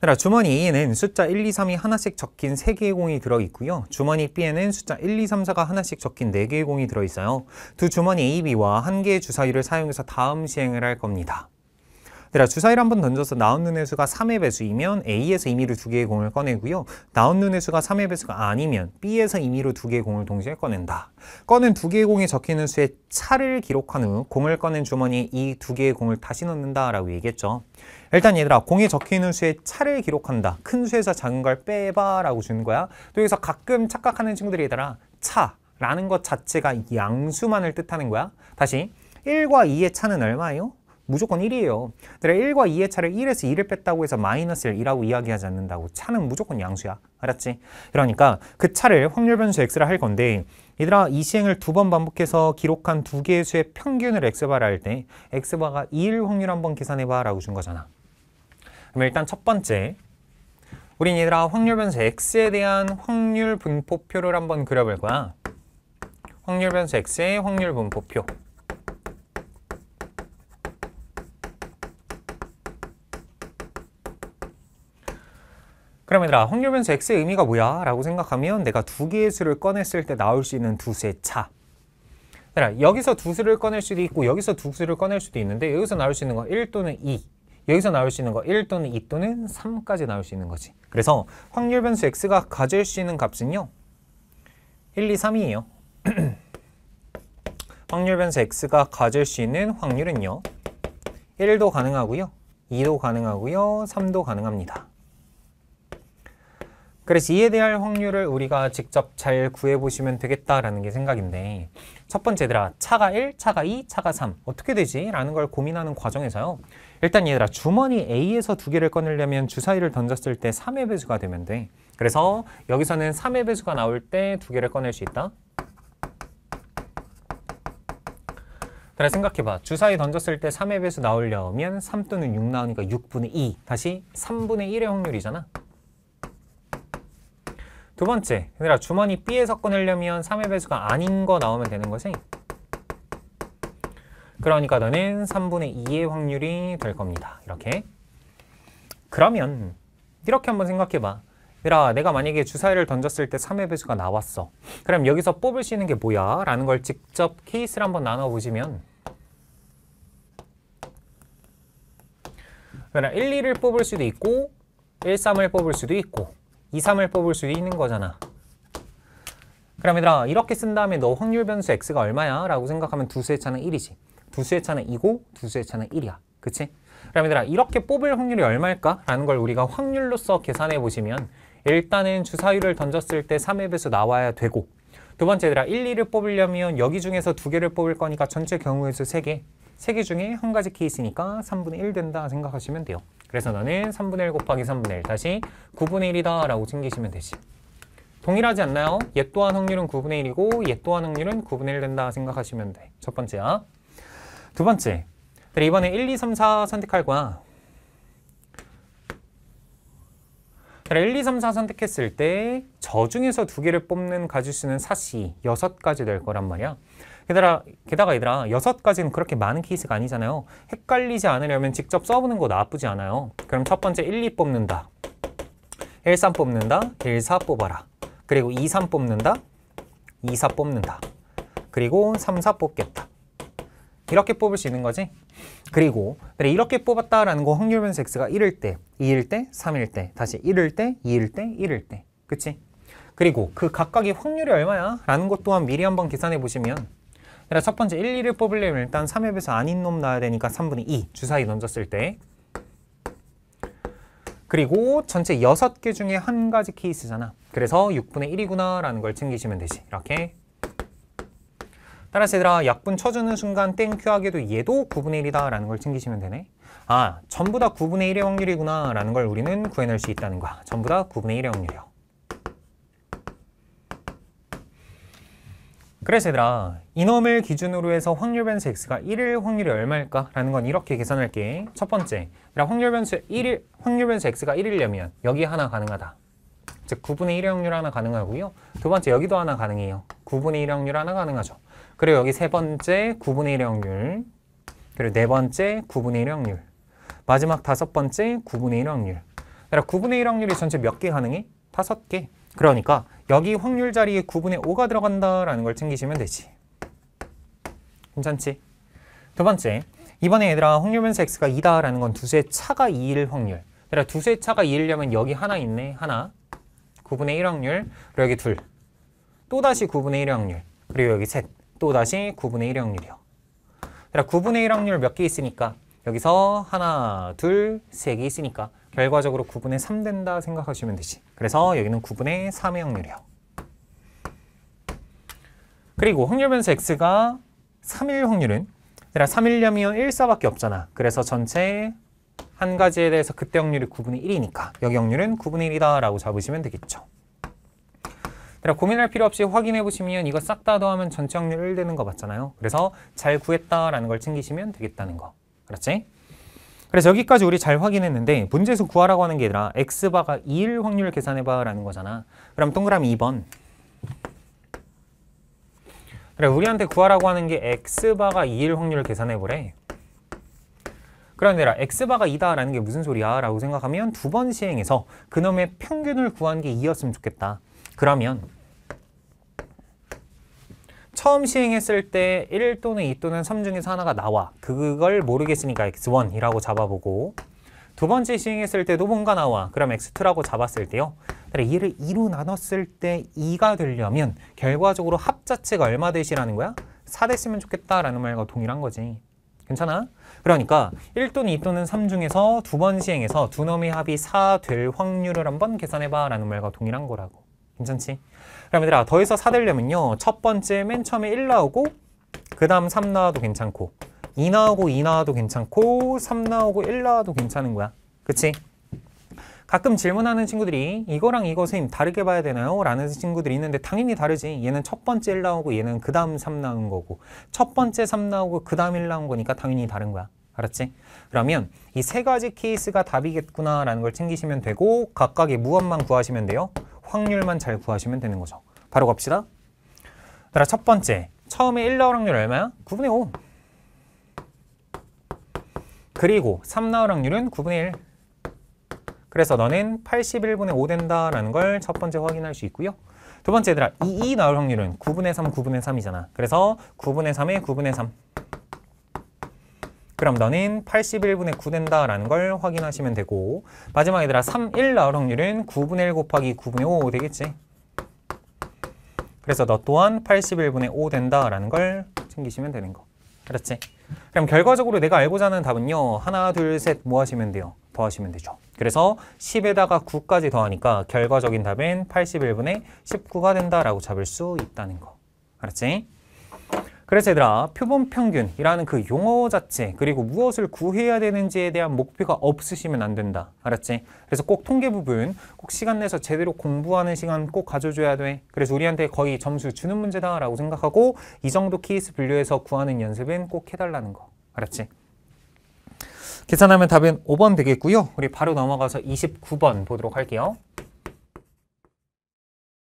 따라 주머니 A에는 숫자 1, 2, 3이 하나씩 적힌 3개의 공이 들어있고요. 주머니 B에는 숫자 1, 2, 3, 4가 하나씩 적힌 4개의 공이 들어있어요. 두 주머니 A, B와 한 개의 주사위를 사용해서 다음 시행을 할 겁니다. 따라 주사위를 한번 던져서 나온 눈의 수가 3의 배수이면 A에서 임의로 2개의 공을 꺼내고요. 나온 눈의 수가 3의 배수가 아니면 B에서 임의로 2개의 공을 동시에 꺼낸다. 꺼낸 2개의 공이 적히는 수의 차를 기록한 후 공을 꺼낸 주머니에 이 2개의 공을 다시 넣는다라고 얘기했죠. 일단 얘들아 공에 적혀있는 수의 차를 기록한다. 큰 수에서 작은 걸 빼봐 라고 주는 거야. 또 여기서 가끔 착각하는 친구들이 얘들아 차라는 것 자체가 양수만을 뜻하는 거야. 다시 1과 2의 차는 얼마예요? 무조건 1이에요. 1과 2의 차를 1에서 2를 뺐다고 해서 마이너스 1이라고 이야기하지 않는다고. 차는 무조건 양수야. 알았지? 그러니까 그 차를 확률 변수 x 를할 건데 얘들아 이 시행을 두 번 반복해서 기록한 두 개의 수의 평균을 x바라 할때 x바가 2일 확률 한번 계산해봐 라고 준 거잖아. 그럼 일단 첫 번째, 우린 얘들아 확률 변수 x에 대한 확률 분포표를 한번 그려볼 거야. 확률 변수 x의 확률 분포표. 그럼 얘들아 확률 변수 x의 의미가 뭐야? 라고 생각하면 내가 두 개의 수를 꺼냈을 때 나올 수 있는 두 수의 차. 얘들아 여기서 두 수를 꺼낼 수도 있고 여기서 두 수를 꺼낼 수도 있는데 여기서 나올 수 있는 건 1 또는 2. 여기서 나올 수 있는 거 1 또는 2 또는 3까지 나올 수 있는 거지. 그래서 확률 변수 x가 가질 수 있는 값은요. 1, 2, 3이에요. 확률 변수 x가 가질 수 있는 확률은요. 1도 가능하고요. 2도 가능하고요. 3도 가능합니다. 그래서 이에 대한 확률을 우리가 직접 잘 구해보시면 되겠다라는 게 생각인데 첫 번째 얘들아 차가 1, 차가 2, 차가 3 어떻게 되지? 라는 걸 고민하는 과정에서요. 일단 얘들아 주머니 A에서 두 개를 꺼내려면 주사위를 던졌을 때 3의 배수가 되면 돼. 그래서 여기서는 3의 배수가 나올 때 두 개를 꺼낼 수 있다. 그래 생각해봐. 주사위 던졌을 때 3의 배수 나오려면 3 또는 6 나오니까 6분의 2 다시 3분의 1의 확률이잖아. 두 번째, 얘들아 주머니 B에서 꺼내려면 3의 배수가 아닌 거 나오면 되는 거지? 그러니까 너는 3분의 2의 확률이 될 겁니다. 이렇게. 그러면 이렇게 한번 생각해봐. 얘들아 내가 만약에 주사위를 던졌을 때 3의 배수가 나왔어. 그럼 여기서 뽑을 수 있는 게 뭐야? 라는 걸 직접 케이스를 한번 나눠보시면 1, 2를 뽑을 수도 있고 1, 3을 뽑을 수도 있고 2, 3을 뽑을 수 있는 거잖아. 그럼 얘들아 이렇게 쓴 다음에 너 확률 변수 x가 얼마야? 라고 생각하면 두수의 차는 1이지. 두수의 차는 2고 두수의 차는 1이야. 그치? 그럼 얘들아 이렇게 뽑을 확률이 얼마일까? 라는 걸 우리가 확률로써 계산해 보시면 일단은 주사위를 던졌을 때 3의 배수 나와야 되고 두 번째 얘들아 1, 2를 뽑으려면 여기 중에서 두 개를 뽑을 거니까 전체 경우의 수 3개 3개 중에 한 가지 케이스니까 3분의 1 된다 생각하시면 돼요. 그래서 나는 3분의 1 곱하기 3분의 1 다시 9분의 1이다 라고 챙기시면 되지. 동일하지 않나요? 얘 또한 확률은 9분의 1이고 얘 또한 확률은 9분의 1 된다 생각하시면 돼. 첫 번째야. 두 번째. 그래, 이번에 1, 2, 3, 4 선택할 거야. 그래, 1, 2, 3, 4 선택했을 때 저 중에서 두 개를 뽑는 가짓수는 4시, 6가지 될 거란 말이야. 게다가, 게다가 얘들아 여섯 가지는 그렇게 많은 케이스가 아니잖아요. 헷갈리지 않으려면 직접 써보는 거 나쁘지 않아요. 그럼 첫 번째 1, 2 뽑는다. 1, 3 뽑는다. 1, 4 뽑아라. 그리고 2, 3 뽑는다. 2, 4 뽑는다. 그리고 3, 4 뽑겠다. 이렇게 뽑을 수 있는 거지. 그리고 이렇게 뽑았다라는 거 확률 변수 x가 1일 때, 2일 때, 3일 때, 다시 1일 때, 2일 때, 1일 때. 그치? 그리고 그 각각의 확률이 얼마야? 라는 것 또한 미리 한번 계산해 보시면 그래서 첫 번째 1, 2를 뽑으려면 일단 3회에서 아닌 놈 나와야 되니까 3분의 2 주사위 던졌을 때 그리고 전체 6개 중에 한 가지 케이스잖아. 그래서 6분의 1이구나 라는 걸 챙기시면 되지. 이렇게 따라서 얘들아 약분 쳐주는 순간 땡큐 하게도 얘도 9분의 1이다 라는 걸 챙기시면 되네 아 전부 다 9분의 1의 확률이구나 라는 걸 우리는 구해낼 수 있다는 거야 전부 다 9분의 1의 확률이야 그래서 얘들아 이놈을 기준으로 해서 확률 변수 x가 1일 확률이 얼마일까? 라는 건 이렇게 계산할게 첫 번째 확률 변수 1일 확률 변수 x가 1이려면 여기 하나 가능하다 즉 9분의 1 확률 하나 가능하고요 두 번째 여기도 하나 가능해요 9분의 1 확률 하나 가능하죠 그리고 여기 세 번째 9분의 1 확률 그리고 네 번째 9분의 1 확률 마지막 다섯 번째 9분의 1 확률 그러니 9분의 1 확률이 전체 몇 개 가능해? 다섯 개 그러니까 여기 확률 자리에 9분의 5가 들어간다라는 걸 챙기시면 되지. 괜찮지? 두 번째, 이번에 얘들아 확률변수 x가 2다라는 건 두수 차가 2일 확률. 얘들아 두수 차가 2이려면 여기 하나 있네, 하나. 9분의 1 확률, 그리고 여기 둘. 또다시 9분의 1 확률, 그리고 여기 셋. 또다시 9분의 1 확률이요. 얘들아 9분의 1 확률 몇 개 있으니까 여기서 하나, 둘, 세 개 있으니까 결과적으로 9분의 3 된다 생각하시면 되지. 그래서 여기는 9분의 3의 확률이에요 그리고 확률변수 x가 3일 확률은 내가 3일염이면 14밖에 없잖아. 그래서 전체 한 가지에 대해서 그때 확률이 9분의 1이니까 여기 확률은 9분의 1이다 라고 잡으시면 되겠죠. 내가 고민할 필요 없이 확인해 보시면 이거 싹 다 더하면 전체 확률 1 되는 거 맞잖아요. 그래서 잘 구했다라는 걸 챙기시면 되겠다는 거. 그렇지? 그래서 여기까지 우리 잘 확인했는데 문제에서 구하라고 하는 게 아니라 x바가 2일 확률 계산해봐라는 거잖아. 그럼 동그라미 2번. 그래 우리한테 구하라고 하는 게 x바가 2일 확률을 계산해보래. 그런데 x바가 2다라는 게 무슨 소리야? 라고 생각하면 두 번 시행해서 그놈의 평균을 구한 게 2였으면 좋겠다. 그러면 처음 시행했을 때 1 또는 2 또는 3 중에서 하나가 나와. 그걸 모르겠으니까 x1이라고 잡아보고 두 번째 시행했을 때도 뭔가 나와. 그럼 x2라고 잡았을 때요. 얘를 2로 나눴을 때 2가 되려면 결과적으로 합자체가 얼마 되시라는 거야? 4 됐으면 좋겠다라는 말과 동일한 거지. 괜찮아? 그러니까 1 또는 2 또는 3 중에서 두 번 시행해서 두 놈의 합이 4 될 확률을 한번 계산해봐 라는 말과 동일한 거라고. 괜찮지? 그럼 얘들아 더해서 4되려면요. 첫 번째 맨 처음에 1 나오고 그 다음 3 나와도 괜찮고 2 나오고 2 나와도 괜찮고 3 나오고 1 나와도 괜찮은 거야. 그치? 가끔 질문하는 친구들이 이거랑 이거 선생님 다르게 봐야 되나요? 라는 친구들이 있는데 당연히 다르지. 얘는 첫 번째 1 나오고 얘는 그 다음 3 나온 거고 첫 번째 3 나오고 그 다음 1 나온 거니까 당연히 다른 거야. 알았지? 그러면 이 세 가지 케이스가 답이겠구나라는 걸 챙기시면 되고 각각의 무엇만 구하시면 돼요. 확률만 잘 구하시면 되는 거죠. 바로 갑시다. 따첫 번째, 처음에 1나올 확률 얼마야? 9분의 5. 그리고 3나올 확률은 9분의 1. 그래서 너는 81분의 5 된다라는 걸 첫 번째 확인할 수 있고요. 두 번째 얘들아, 2, 2 나올 확률은 9분의 3, 9분의 3이잖아. 그래서 9분의 3에 9분의 3. 그럼 너는 81분의 9 된다라는 걸 확인하시면 되고 마지막 얘들아 3, 1 나올 확률은 9분의 1 곱하기 9분의 5 되겠지? 그래서 너 또한 81분의 5 된다라는 걸 챙기시면 되는 거. 알았지? 그럼 결과적으로 내가 알고자 하는 답은요. 하나, 둘, 셋 뭐 하시면 돼요? 더하시면 되죠. 그래서 10에다가 9까지 더하니까 결과적인 답은 81분의 19가 된다라고 잡을 수 있다는 거. 알았지? 그래서 얘들아 표본평균이라는 그 용어 자체 그리고 무엇을 구해야 되는지에 대한 목표가 없으시면 안 된다. 알았지? 그래서 꼭 통계 부분 꼭 시간 내서 제대로 공부하는 시간 꼭 가져줘야 돼. 그래서 우리한테 거의 점수 주는 문제다 라고 생각하고 이 정도 케이스 분류해서 구하는 연습은 꼭 해달라는 거. 알았지? 계산하면 답은 5번 되겠고요. 우리 바로 넘어가서 29번 보도록 할게요.